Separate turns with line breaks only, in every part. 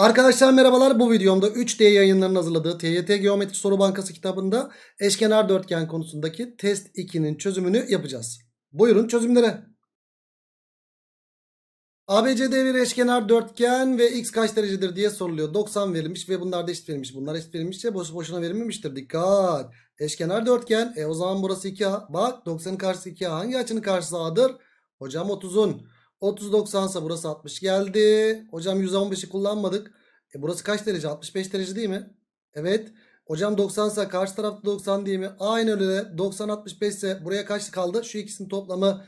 Arkadaşlar merhabalar bu videomda 3D yayınlarının hazırladığı TYT Geometri Soru Bankası kitabında eşkenar dörtgen konusundaki test 2'nin çözümünü yapacağız. Buyurun çözümlere. ABCD bir eşkenar dörtgen ve x kaç derecedir diye soruluyor. 90 verilmiş ve bunlar da eşit verilmiş. Bunlar eşit verilmişse boş boşuna verilmemiştir. Dikkat. Eşkenar dörtgen. E o zaman burası 2A. Bak 90'ın karşısı 2A. Hangi açının karşısı A'dır? Hocam 30'un. 30 90 ise burası 60 geldi. Hocam 115'i kullanmadık. E burası kaç derece? 65 derece değil mi? Evet. Hocam 90 ise karşı tarafta 90 değil mi? Aynı öyle 90 65 ise buraya kaç kaldı? Şu ikisinin toplamı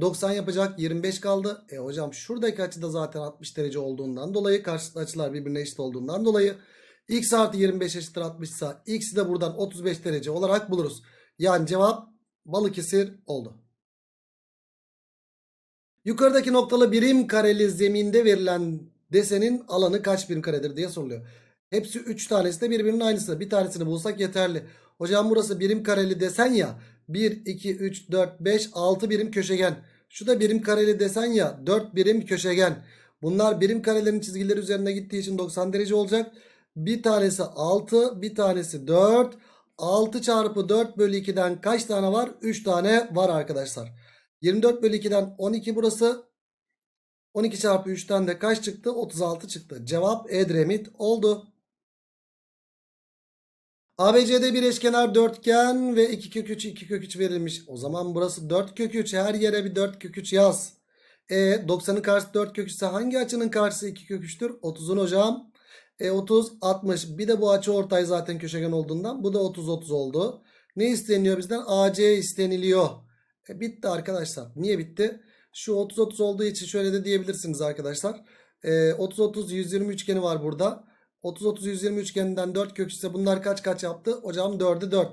90 yapacak 25 kaldı. E hocam şuradaki açıda zaten 60 derece olduğundan dolayı karşı açılar birbirine eşit olduğundan dolayı x artı 25 eşittir 60 ise x'i de buradan 35 derece olarak buluruz. Yani cevap Balıkesir oldu. Yukarıdaki noktalı birim kareli zeminde verilen desenin alanı kaç birim karedir diye soruluyor. Hepsi 3 tanesi de birbirinin aynısı. Bir tanesini bulsak yeterli. Hocam burası birim kareli desen ya. 1, 2, 3, 4, 5, 6 birim köşegen. Şu da birim kareli desen ya. 4 birim köşegen. Bunlar birim karelerin çizgileri üzerine gittiği için 90 derece olacak. Bir tanesi 6, bir tanesi 4. 6 çarpı 4 bölü 2'den kaç tane var? 3 tane var arkadaşlar. 24 bölü 2'den 12 burası. 12 çarpı 3'ten de kaç çıktı? 36 çıktı. Cevap Edremit oldu. ABC'de bir eşkenar dörtgen ve 2 kök 3 2 kök 3 verilmiş. O zaman burası 4 kök 3. Her yere bir 4 kök 3 yaz. E 90'ın karşısı 4 kök 3 ise hangi açının karşısı 2 kök 3'tür? 30'un hocam. E 30 60. Bir de bu açı ortay zaten köşegen olduğundan bu da 30 30 oldu. Ne isteniyor bizden? AC isteniliyor. E, bitti arkadaşlar. Niye bitti? Şu 30-30 olduğu için şöyle de diyebilirsiniz arkadaşlar. E, 30-30 120 üçgeni var burada. 30-30-120 üçgeninden 4 kök ise bunlar kaç kaç yaptı? Hocam 4'ü 4.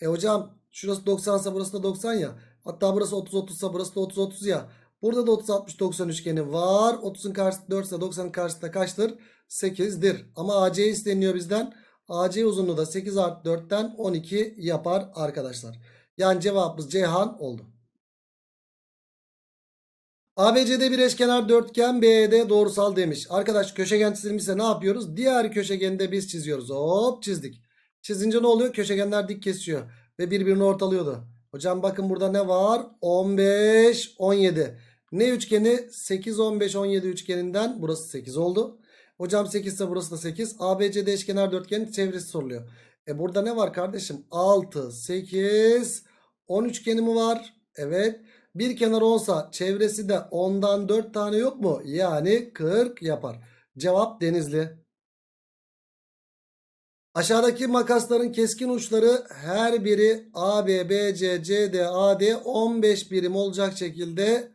E hocam şurası 90 ise burası da 90 ya. Hatta burası 30-30 ise burası da 30-30 ya. Burada da 30-60-90 üçgeni var. 30'un karşısı 4 ise 90'ın karşısı kaçtır? 8'dir. Ama AC isteniyor bizden. AC uzunluğu da 8 artı 4'ten 12 yapar arkadaşlar. Yani cevabımız Ceyhan oldu. ABCD bir eşkenar dörtgen BED doğrusal demiş. Arkadaş köşegen çizilmişse ne yapıyoruz? Diğer köşegeni de biz çiziyoruz. Hop çizdik. Çizince ne oluyor? Köşegenler dik kesiyor. Ve birbirini ortalıyordu. Hocam bakın burada ne var? 15, 17. Ne üçgeni? 8, 15, 17 üçgeninden burası 8 oldu. Hocam 8 ise burası da 8. ABCD eşkenar dörtgenin çevresi soruluyor. E burada ne var kardeşim? 6, 8, 10 üçgeni mi var? Evet. Bir kenar 10'sa çevresi de 10'dan 4 tane yok mu? Yani 40 yapar. Cevap Denizli. Aşağıdaki makasların keskin uçları her biri A, B, B, C, C, D, A, D 15 birim olacak şekilde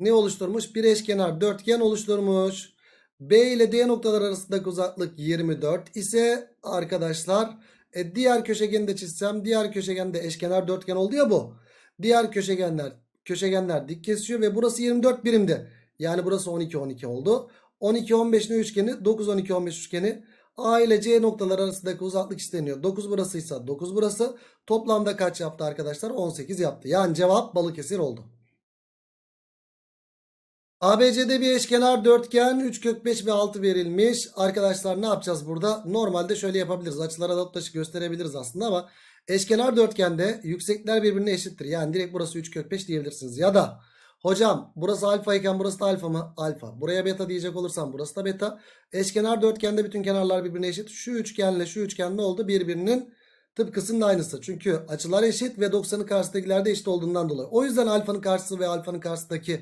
ne oluşturmuş? Bir eşkenar dörtgen oluşturmuş. B ile D noktalar arasındaki uzaklık 24 ise arkadaşlar e, diğer köşegeni de çizsem diğer köşegende eşkenar dörtgen oldu ya bu. Diğer köşegenler Köşegenler dik kesiyor ve burası 24 birimdi. Yani burası 12 12 oldu. 12 15 üçgeni? 9 12 15 üçgeni. A ile C noktaları arasındaki uzaklık isteniyor. 9 burasıysa 9 burası. Toplamda kaç yaptı arkadaşlar? 18 yaptı. Yani cevap Balıkesir oldu. ABC'de bir eşkenar dörtgen 3 kök 5 ve 6 verilmiş. Arkadaşlar ne yapacağız burada? Normalde şöyle yapabiliriz. Açılara dot taşı gösterebiliriz aslında ama Eşkenar dörtgende yüksekler birbirine eşittir. Yani direkt burası 3 kök 5 diyebilirsiniz. Ya da hocam burası alfa iken burası da alfa mı? Alfa. Buraya beta diyecek olursam burası da beta. Eşkenar dörtgende bütün kenarlar birbirine eşit. Şu üçgenle şu üçgen ne oldu? Birbirinin tıpkısının aynısı. Çünkü açılar eşit ve 90'ın karşısındakiler de eşit olduğundan dolayı. O yüzden alfanın karşısı ve alfanın karşısındaki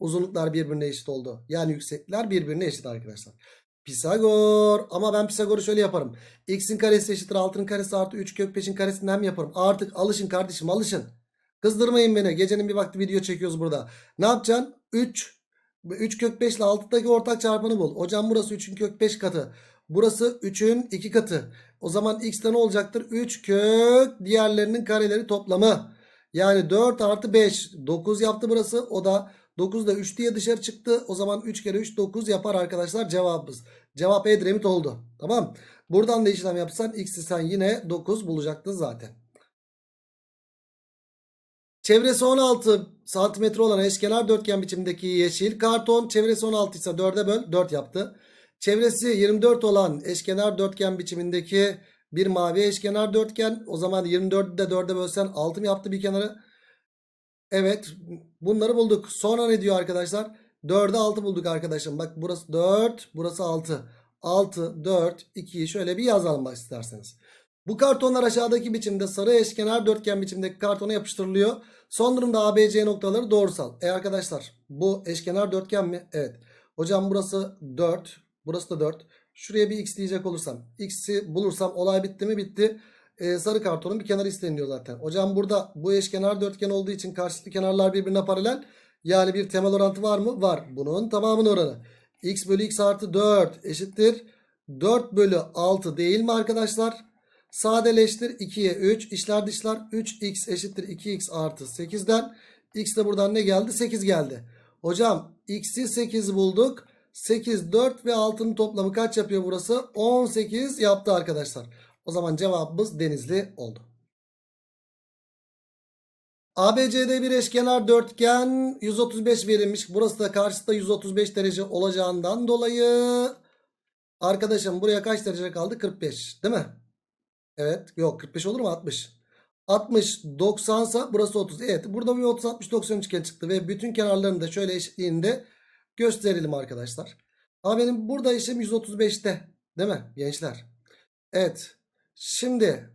uzunluklar birbirine eşit oldu. Yani yüksekler birbirine eşit arkadaşlar. Pisagor. Ama ben Pisagor'u şöyle yaparım. X'in karesi eşittir 6'nın karesi artı 3 kök 5'in karesinden mi yaparım? Artık alışın kardeşim alışın. Kızdırmayın beni. Gecenin bir vakti video çekiyoruz burada. Ne yapacaksın? 3 3 kök 5 ile 6'daki ortak çarpanı bul. Hocam burası 3'ün kök 5 katı. Burası 3'ün 2 katı. O zaman x'te ne olacaktır? 3 kök diğerlerinin kareleri toplamı. Yani 4 artı 5. 9 yaptı burası. O da 9 da 3 diye dışarı çıktı. O zaman 3 kere 3 9 yapar arkadaşlar cevabımız. Cevap Edremit oldu. Tamam. Buradan da işlem yapsan x'i sen yine 9 bulacaktın zaten. Çevresi 16 santimetre olan eşkenar dörtgen biçimindeki yeşil karton çevresi 16 ise 4'e böl 4 yaptı. Çevresi 24 olan eşkenar dörtgen biçimindeki bir mavi eşkenar dörtgen o zaman 24'ü de 4'e bölsen 6 mı yaptı bir kenarı? Evet Bunları bulduk. Sonra ne diyor arkadaşlar? 4'e 6 bulduk arkadaşım. Bak burası 4, burası 6. 6, 4, 2'yi şöyle bir yazalım bak isterseniz. Bu kartonlar aşağıdaki biçimde sarı eşkenar dörtgen biçimdeki kartona yapıştırılıyor. Son durumda ABC noktaları doğrusal. E arkadaşlar bu eşkenar dörtgen mi? Evet. Hocam burası 4. Burası da 4. Şuraya bir x diyecek olursam. X'i bulursam olay bitti mi? Bitti e, sarı kartonun bir kenarı isteniliyor zaten. Hocam burada bu eşkenar dörtgen olduğu için karşılıklı kenarlar birbirine paralel. Yani bir temel orantı var mı? Var. Bunun tamamının oranı. x bölü x artı 4 eşittir. 4 bölü 6 değil mi arkadaşlar? Sadeleştir 2'ye 3. İşler dışlar 3x eşittir 2x artı 8'den. x de buradan ne geldi? 8 geldi. Hocam x'i 8 bulduk. 8, 4 ve 6'nın toplamı kaç yapıyor burası? 18 yaptı arkadaşlar. O zaman cevabımız denizli oldu. ABCD bir eşkenar dörtgen 135 verilmiş. Burası da karşısında 135 derece olacağından dolayı arkadaşım buraya kaç derece kaldı? 45 değil mi? Evet. Yok 45 olur mu? 60. 60 90 sa burası 30. Evet. Burada bir 30 60 90 üçgen çıktı ve bütün kenarlarını da şöyle eşitliğinde gösterelim arkadaşlar. Ama benim burada işim 135'te değil mi gençler? Evet. Şimdi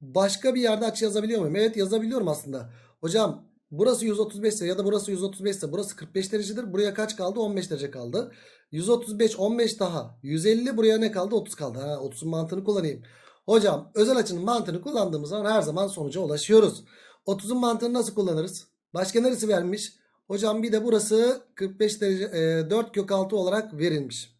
başka bir yerde açı yazabiliyor muyum? Evet yazabiliyorum aslında. Hocam burası 135 ise ya da burası 135 ise burası 45 derecedir. Buraya kaç kaldı? 15 derece kaldı. 135 15 daha. 150 buraya ne kaldı? 30 kaldı. 30'un mantığını kullanayım. Hocam özel açının mantığını kullandığımız zaman her zaman sonuca ulaşıyoruz. 30'un mantığını nasıl kullanırız? Başka neresi vermiş? Hocam bir de burası 45 derece e, 4 kök 6 olarak verilmiş.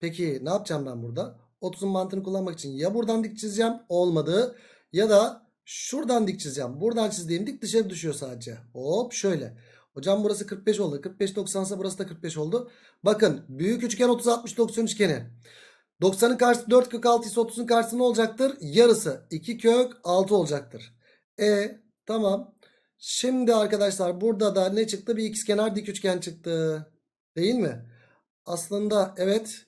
Peki ne yapacağım ben burada? 30'un mantığını kullanmak için ya buradan dik çizeceğim olmadı ya da şuradan dik çizeceğim. Buradan çizdiğim dik dışarı düşüyor sadece. Hop şöyle. Hocam burası 45 oldu. 45 90 ise burası da 45 oldu. Bakın büyük üçgen 30 60 90 üçgeni. 90'ın karşısı 4 kök 6 ise 30'un karşısı ne olacaktır? Yarısı 2 kök 6 olacaktır. E tamam. Şimdi arkadaşlar burada da ne çıktı? Bir ikizkenar dik üçgen çıktı. Değil mi? Aslında evet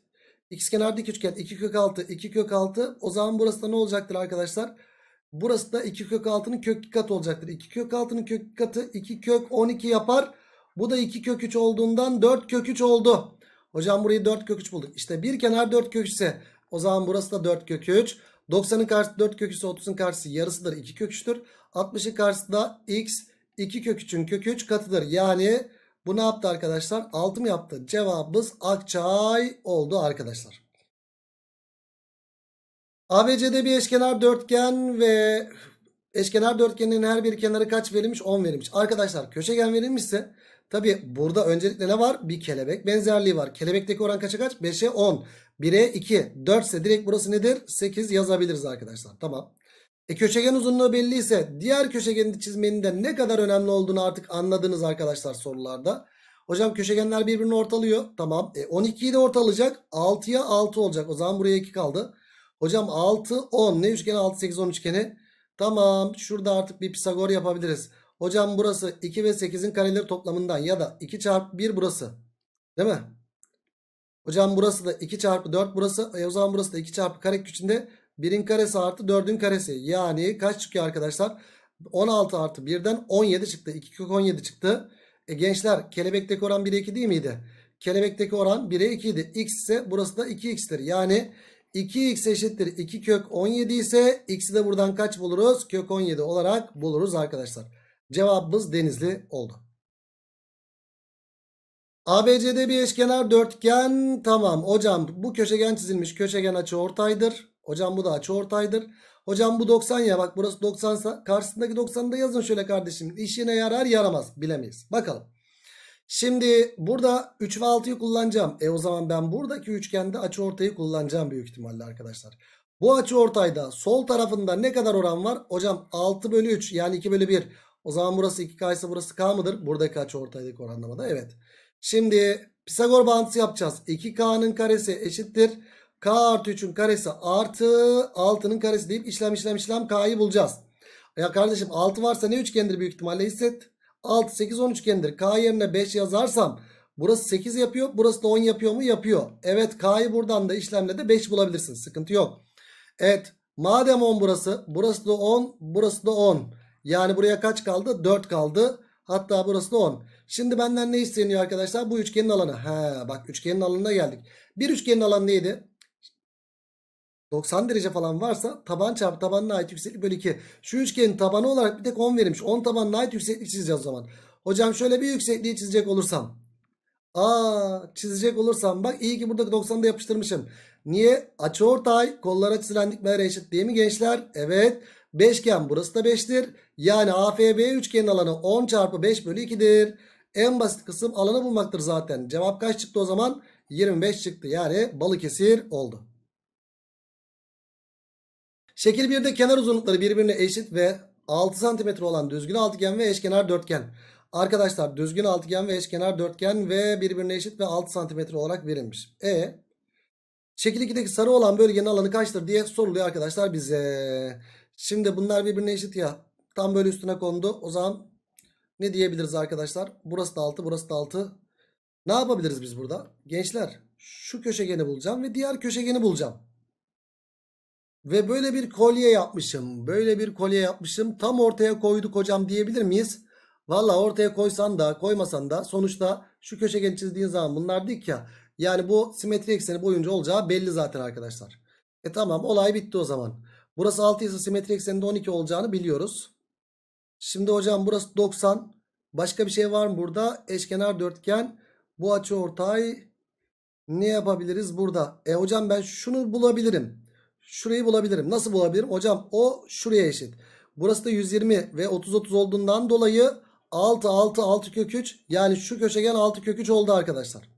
İkizkenar dik üçgen 2 kök 6 2 kök 6. O zaman burası da ne olacaktır arkadaşlar? Burası da 2 kök 6'nın kök katı olacaktır. 2 kök 6'nın kök katı 2 kök 12 yapar. Bu da 2 kök 3 olduğundan 4 kök 3 oldu. Hocam burayı 4 kök 3 bulduk. İşte bir kenar 4 kök 3 ise o zaman burası da 4 kök 3. 90'ın karşısı 4 kök 3 ise 30'un karşısı yarısıdır 2 kök 3'tür. 60'ın karşısı da x 2 kök 3'ün kök 3 katıdır. Yani bu ne yaptı arkadaşlar? 6 mı yaptı? Cevabımız Akçay oldu arkadaşlar. ABC'de bir eşkenar dörtgen ve eşkenar dörtgenin her bir kenarı kaç verilmiş? 10 verilmiş. Arkadaşlar köşegen verilmişse tabi burada öncelikle ne var? Bir kelebek benzerliği var. Kelebekteki oran kaça kaç? 5'e 10. 1'e 2. 4 ise direkt burası nedir? 8 yazabiliriz arkadaşlar. Tamam. E köşegen uzunluğu belliyse diğer köşegenin çizmenin de ne kadar önemli olduğunu artık anladınız arkadaşlar sorularda. Hocam köşegenler birbirini ortalıyor. Tamam. E 12'yi de ortalayacak. 6'ya 6 olacak. O zaman buraya 2 kaldı. Hocam 6 10 ne üçgeni 6 8 10 üçgeni. Tamam. Şurada artık bir Pisagor yapabiliriz. Hocam burası 2 ve 8'in kareleri toplamından ya da 2 çarpı 1 burası. Değil mi? Hocam burası da 2 çarpı 4 burası. E o zaman burası da 2 çarpı kare içinde 1'in karesi artı 4'ün karesi. Yani kaç çıkıyor arkadaşlar? 16 artı 1'den 17 çıktı. 2 kök 17 çıktı. E gençler kelebekteki oran 1'e 2 değil miydi? Kelebekteki oran 1'e 2 idi. X ise burası da 2x'tir. Yani 2x eşittir 2 kök 17 ise x'i de buradan kaç buluruz? Kök 17 olarak buluruz arkadaşlar. Cevabımız denizli oldu. ABCD bir eşkenar dörtgen tamam. Hocam bu köşegen çizilmiş köşegen açı ortaydır. Hocam bu da açıortaydır. Hocam bu 90 ya bak burası 90 karşısındaki 90'ı da yazın şöyle kardeşim. İşine yarar yaramaz bilemeyiz. Bakalım. Şimdi burada 3 ve 6'yı kullanacağım. E o zaman ben buradaki üçgende açıortayı kullanacağım büyük ihtimalle arkadaşlar. Bu açı ortayda sol tarafında ne kadar oran var? Hocam 6 bölü 3 yani 2 bölü 1. O zaman burası 2 kaysa burası K mıdır? Buradaki açı ortaydaki oranlamada evet. Şimdi Pisagor bağıntısı yapacağız. 2K'nın karesi eşittir. K artı 3'ün karesi artı 6'nın karesi deyip işlem işlem işlem K'yı bulacağız. Ya kardeşim 6 varsa ne üçgendir büyük ihtimalle hisset. 6 8 10 üçgendir. K yerine 5 yazarsam burası 8 yapıyor. Burası da 10 yapıyor mu? Yapıyor. Evet K'yı buradan da işlemle de 5 bulabilirsin. Sıkıntı yok. Evet madem 10 burası. Burası da 10. Burası da 10. Yani buraya kaç kaldı? 4 kaldı. Hatta burası da 10. Şimdi benden ne isteniyor arkadaşlar? Bu üçgenin alanı. He bak üçgenin alanına geldik. Bir üçgenin alanı neydi? 90 derece falan varsa taban çarpı tabanına ait yükseklik bölü 2. Şu üçgenin tabanı olarak bir tek 10 verilmiş. 10 tabanına ait yükseklik çizeceğiz o zaman. Hocam şöyle bir yüksekliği çizecek olursam. Aa çizecek olursam bak iyi ki burada 90'da yapıştırmışım. Niye? Açıortay kollara çizilen dikmeler eşit değil mi gençler? Evet. Beşgen burası da 5'tir. Yani AFB üçgenin alanı 10 çarpı 5 bölü 2'dir. En basit kısım alanı bulmaktır zaten. Cevap kaç çıktı o zaman? 25 çıktı. Yani Balıkesir oldu. Şekil 1'de kenar uzunlukları birbirine eşit ve 6 cm olan düzgün altıgen ve eşkenar dörtgen. Arkadaşlar düzgün altıgen ve eşkenar dörtgen ve birbirine eşit ve 6 cm olarak verilmiş. E şekil 2'deki sarı olan bölgenin alanı kaçtır diye soruluyor arkadaşlar bize. Şimdi bunlar birbirine eşit ya. Tam böyle üstüne kondu. O zaman ne diyebiliriz arkadaşlar? Burası da 6, burası da 6. Ne yapabiliriz biz burada? Gençler şu köşegeni bulacağım ve diğer köşegeni bulacağım. Ve böyle bir kolye yapmışım. Böyle bir kolye yapmışım. Tam ortaya koyduk hocam diyebilir miyiz? Valla ortaya koysan da koymasan da sonuçta şu köşegen çizdiğin zaman bunlar dik ya. Yani bu simetri ekseni boyunca olacağı belli zaten arkadaşlar. E tamam olay bitti o zaman. Burası 6 ise simetri ekseninde 12 olacağını biliyoruz. Şimdi hocam burası 90. Başka bir şey var mı burada? Eşkenar dörtgen. Bu açı ortay ne yapabiliriz burada? E hocam ben şunu bulabilirim. Şurayı bulabilirim. Nasıl bulabilirim? Hocam o şuraya eşit. Burası da 120 ve 30-30 olduğundan dolayı 6 6 6 kök 3 yani şu köşegen 6 kök 3 oldu arkadaşlar.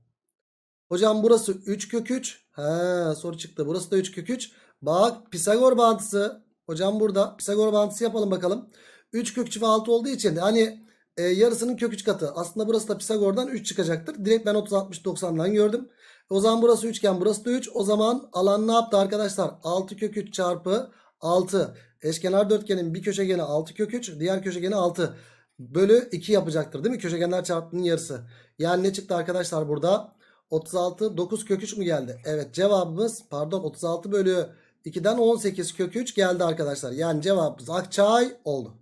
Hocam burası 3 kök 3. Ha, soru çıktı. Burası da 3 kök 3. Bak Pisagor bağıntısı. Hocam burada Pisagor bağıntısı yapalım bakalım. 3 kök 3 ve 6 olduğu için hani e, yarısının kök 3 katı. Aslında burası da Pisagor'dan 3 çıkacaktır. Direkt ben 30 60 90'dan gördüm. O zaman burası üçgen burası da 3. O zaman alan ne yaptı arkadaşlar? 6 kök 3 çarpı 6. Eşkenar dörtgenin bir köşegeni 6 kök 3. Diğer köşegeni 6. Bölü 2 yapacaktır değil mi? Köşegenler çarpımının yarısı. Yani ne çıktı arkadaşlar burada? 36 9 kök 3 mü geldi? Evet cevabımız pardon 36 bölü 2'den 18 kök 3 geldi arkadaşlar. Yani cevabımız Akçay oldu.